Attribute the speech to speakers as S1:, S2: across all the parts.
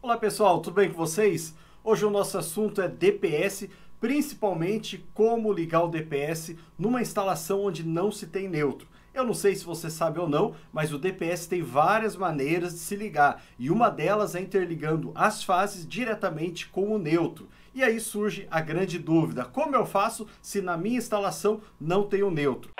S1: Olá pessoal, tudo bem com vocês? Hoje o nosso assunto é DPS, principalmente como ligar o DPS numa instalação onde não se tem neutro. Eu não sei se você sabe ou não, mas o DPS tem várias maneiras de se ligar e uma delas é interligando as fases diretamente com o neutro. E aí surge a grande dúvida: como eu faço se na minha instalação não tem o neutro?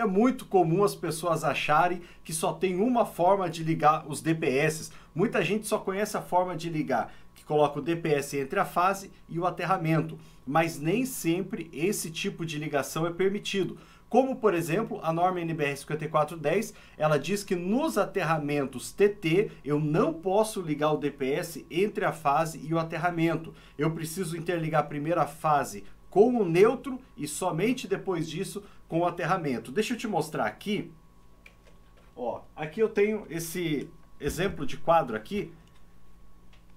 S1: É muito comum as pessoas acharem que só tem uma forma de ligar os DPS. Muita gente só conhece a forma de ligar que coloca o DPS entre a fase e o aterramento, mas nem sempre esse tipo de ligação é permitido. Como, por exemplo, a norma NBR 5410, ela diz que nos aterramentos TT eu não posso ligar o DPS entre a fase e o aterramento. Eu preciso interligar primeiro a fase com o neutro e somente depois disso com o aterramento. Deixa eu te mostrar aqui. Ó, aqui eu tenho esse exemplo de quadro aqui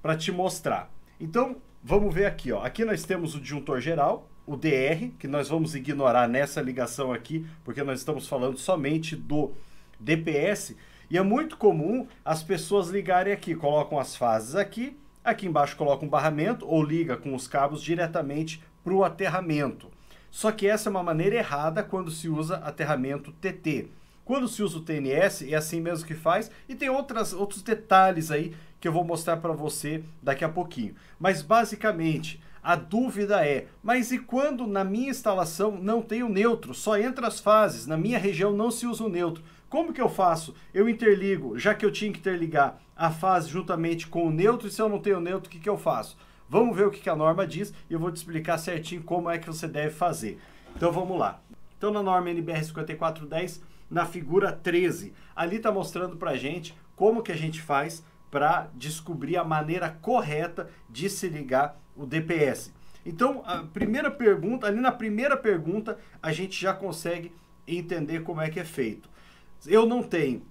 S1: para te mostrar. Então, vamos ver aqui, ó. Aqui nós temos o disjuntor geral, o DR, que nós vamos ignorar nessa ligação aqui, porque nós estamos falando somente do DPS, e é muito comum as pessoas ligarem aqui, colocam as fases aqui, aqui embaixo coloca um barramento ou liga com os cabos diretamente para o aterramento. Só que essa é uma maneira errada quando se usa aterramento TT. Quando se usa o TNS, é assim mesmo que faz, e tem outras, outros detalhes aí que eu vou mostrar para você daqui a pouquinho. Mas basicamente, a dúvida é, mas e quando na minha instalação não tem o neutro, só entra as fases, na minha região não se usa o neutro, como que eu faço? Eu interligo, já que eu tinha que interligar a fase juntamente com o neutro, e se eu não tenho neutro, o que, que eu faço? Vamos ver o que a norma diz e eu vou te explicar certinho como é que você deve fazer. Então vamos lá. Então na norma NBR 5410, na figura 13, ali está mostrando para a gente como que a gente faz para descobrir a maneira correta de se ligar o DPS. Então, a primeira pergunta, ali na primeira pergunta, a gente já consegue entender como é que é feito. Eu não tenho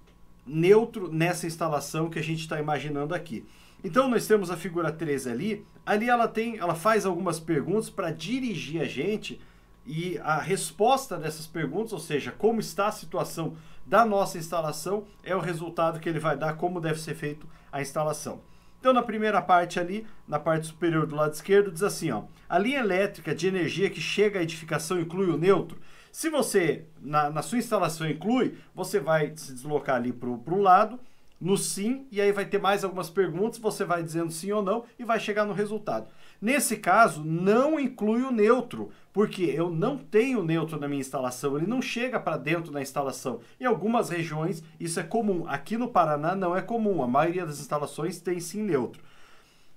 S1: neutro nessa instalação que a gente está imaginando aqui. Então nós temos a figura 13 ali, ali ela tem, ela faz algumas perguntas para dirigir a gente e a resposta dessas perguntas, ou seja, como está a situação da nossa instalação, é o resultado que ele vai dar como deve ser feito a instalação. Então na primeira parte ali, na parte superior do lado esquerdo, diz assim, ó, a linha elétrica de energia que chega à edificação inclui o neutro. Se você, na, na sua instalação inclui, você vai se deslocar ali para um lado, no sim, e aí vai ter mais algumas perguntas, você vai dizendo sim ou não e vai chegar no resultado. Nesse caso, não inclui o neutro, porque eu não tenho neutro na minha instalação, ele não chega para dentro da instalação. Em algumas regiões isso é comum, aqui no Paraná não é comum, a maioria das instalações tem sim neutro.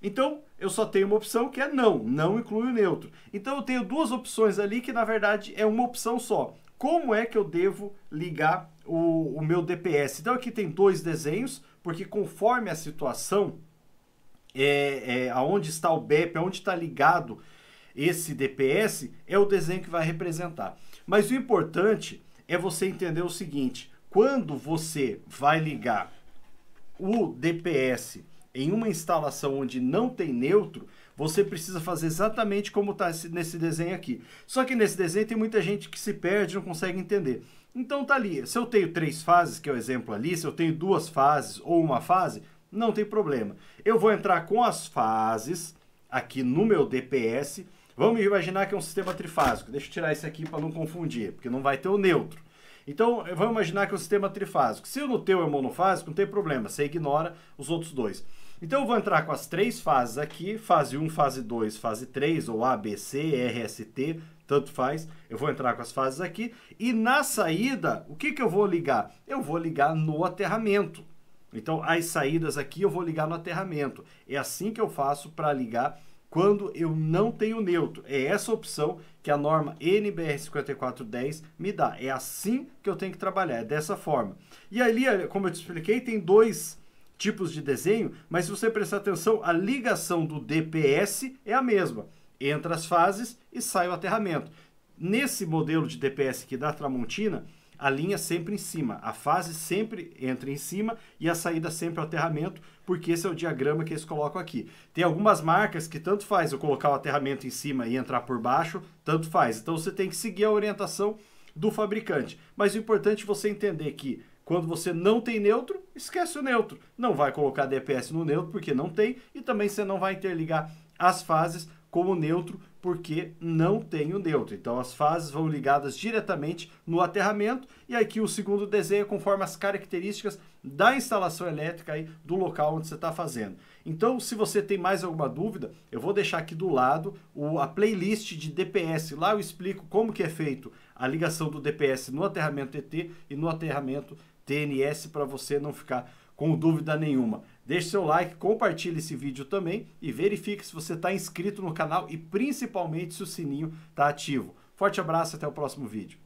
S1: Então, eu só tenho uma opção que é não, não inclui o neutro. Então, eu tenho duas opções ali que, na verdade, é uma opção só. Como é que eu devo ligar o, o meu DPS. Então aqui tem dois desenhos, porque conforme a situação, é, é, aonde está o BEP, aonde está ligado esse DPS, é o desenho que vai representar. Mas o importante é você entender o seguinte, quando você vai ligar o DPS em uma instalação onde não tem neutro, você precisa fazer exatamente como está nesse desenho aqui. Só que nesse desenho tem muita gente que se perde, e não consegue entender. Então tá ali, se eu tenho três fases, que é o exemplo ali, se eu tenho duas fases ou uma fase, não tem problema. Eu vou entrar com as fases aqui no meu DPS. Vamos imaginar que é um sistema trifásico. Deixa eu tirar esse aqui para não confundir, porque não vai ter o neutro. Então, vamos imaginar que é um sistema trifásico. Se no teu é monofásico, não tem problema, você ignora os outros dois. Então eu vou entrar com as três fases aqui, fase 1, fase 2, fase 3, ou ABC, RST, tanto faz. Eu vou entrar com as fases aqui e na saída, o que, que eu vou ligar? Eu vou ligar no aterramento. Então as saídas aqui eu vou ligar no aterramento. É assim que eu faço para ligar quando eu não tenho neutro. É essa opção que a norma NBR 5410 me dá. É assim que eu tenho que trabalhar, é dessa forma. E ali, como eu te expliquei, tem dois tipos de desenho, mas se você prestar atenção, a ligação do DPS é a mesma. Entra as fases e sai o aterramento. Nesse modelo de DPS que dá Tramontina, a linha sempre em cima, a fase sempre entra em cima e a saída sempre é o aterramento, porque esse é o diagrama que eles colocam aqui. Tem algumas marcas que tanto faz eu colocar o aterramento em cima e entrar por baixo, tanto faz. Então você tem que seguir a orientação do fabricante. Mas o importante é você entender que quando você não tem neutro, esquece o neutro. Não vai colocar DPS no neutro porque não tem e também você não vai interligar as fases com o neutro porque não tem o neutro. Então as fases vão ligadas diretamente no aterramento e aqui o segundo desenho é conforme as características da instalação elétrica aí do local onde você está fazendo. Então se você tem mais alguma dúvida, eu vou deixar aqui do lado o, a playlist de DPS. Lá eu explico como que é feito a ligação do DPS no aterramento ET e no aterramento TNS para você não ficar com dúvida nenhuma. Deixe seu like, compartilhe esse vídeo também e verifique se você está inscrito no canal e principalmente se o sininho está ativo. Forte abraço, e até o próximo vídeo.